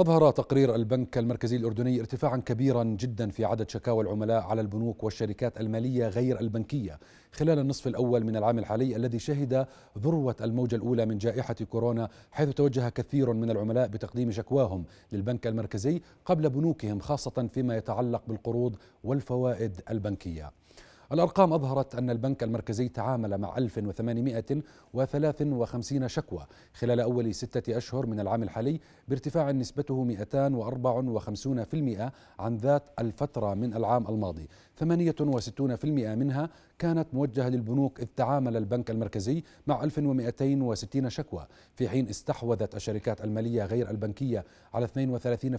أظهر تقرير البنك المركزي الأردني ارتفاعا كبيرا جدا في عدد شكاوى العملاء على البنوك والشركات المالية غير البنكية خلال النصف الأول من العام الحالي الذي شهد ذروة الموجة الأولى من جائحة كورونا حيث توجه كثير من العملاء بتقديم شكواهم للبنك المركزي قبل بنوكهم خاصة فيما يتعلق بالقروض والفوائد البنكية الأرقام أظهرت أن البنك المركزي تعامل مع 1853 شكوى خلال أول ستة أشهر من العام الحالي بارتفاع نسبته 254% عن ذات الفترة من العام الماضي 68% منها كانت موجهة للبنوك إذ تعامل البنك المركزي مع 1260 شكوى في حين استحوذت الشركات المالية غير البنكية على 32%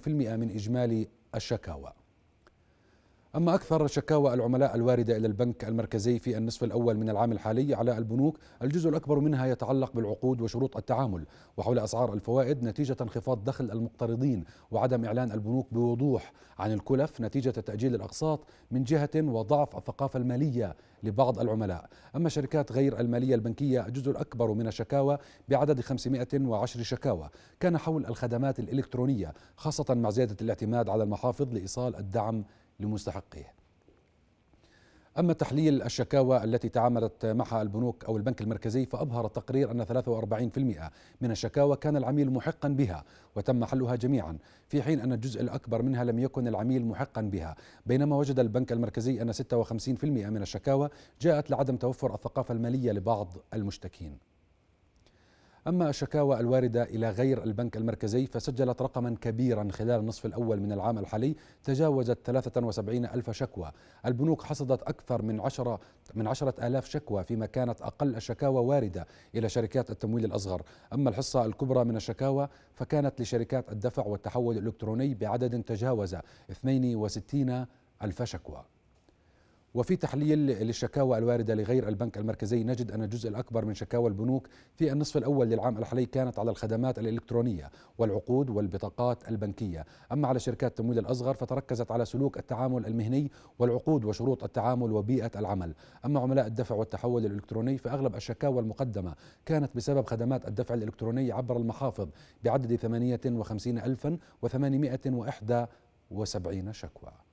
من إجمالي الشكاوى أما أكثر شكاوى العملاء الواردة إلى البنك المركزي في النصف الأول من العام الحالي على البنوك الجزء الأكبر منها يتعلق بالعقود وشروط التعامل وحول أسعار الفوائد نتيجة انخفاض دخل المقترضين وعدم إعلان البنوك بوضوح عن الكلف نتيجة تأجيل الأقساط من جهة وضعف الثقافة المالية لبعض العملاء أما شركات غير المالية البنكية الجزء الأكبر من الشكاوى بعدد 510 شكاوى كان حول الخدمات الإلكترونية خاصة مع زيادة الاعتماد على المحافظ لإيصال الدعم لمستحقيه أما تحليل الشكاوى التي تعاملت معها البنوك أو البنك المركزي فأظهر التقرير أن 43% من الشكاوى كان العميل محقا بها وتم حلها جميعا في حين أن الجزء الأكبر منها لم يكن العميل محقا بها بينما وجد البنك المركزي أن 56% من الشكاوى جاءت لعدم توفر الثقافة المالية لبعض المشتكين أما الشكاوى الواردة إلى غير البنك المركزي فسجلت رقما كبيرا خلال النصف الأول من العام الحالي تجاوزت 73 ألف شكوى البنوك حصدت أكثر من 10 من 10 آلاف شكوى فيما كانت أقل الشكاوى واردة إلى شركات التمويل الأصغر أما الحصة الكبرى من الشكاوى فكانت لشركات الدفع والتحول الإلكتروني بعدد تجاوز 62 ألف شكوى وفي تحليل للشكاوى الوارده لغير البنك المركزي نجد ان الجزء الاكبر من شكاوى البنوك في النصف الاول للعام الحالي كانت على الخدمات الالكترونيه والعقود والبطاقات البنكيه، اما على شركات التمويل الاصغر فتركزت على سلوك التعامل المهني والعقود وشروط التعامل وبيئه العمل، اما عملاء الدفع والتحول الالكتروني فاغلب الشكاوى المقدمه كانت بسبب خدمات الدفع الالكتروني عبر المحافظ بعدد 58871 شكوى.